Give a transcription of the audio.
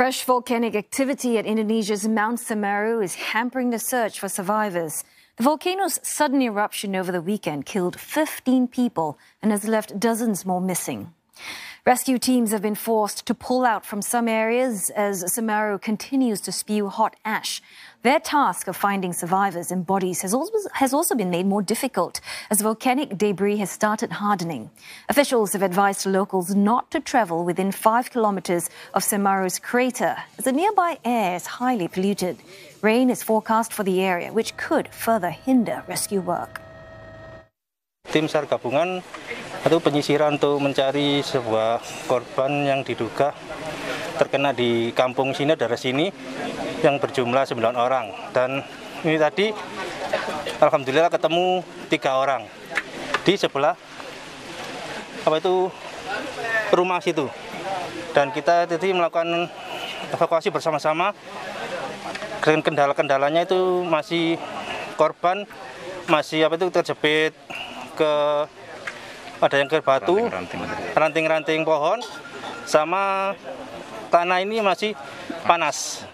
Fresh volcanic activity at Indonesia's Mount Semeru is hampering the search for survivors. The volcano's sudden eruption over the weekend killed 15 people and has left dozens more missing. Rescue teams have been forced to pull out from some areas as Samaru continues to spew hot ash. Their task of finding survivors and bodies has also, has also been made more difficult as volcanic debris has started hardening. Officials have advised locals not to travel within five kilometers of Samaru's crater as the nearby air is highly polluted. Rain is forecast for the area, which could further hinder rescue work. Tim SAR gabungan atau penyisiran untuk mencari sebuah korban yang diduga terkena di kampung sini dari sini yang berjumlah 9 orang dan ini tadi alhamdulillah ketemu tiga orang di sebelah apa itu rumah situ dan kita tadi melakukan evakuasi bersama-sama dan kendala-kendalanya itu masih korban masih apa itu terjepit ke ada yang ke batu, ranting-ranting pohon, sama tanah ini masih panas.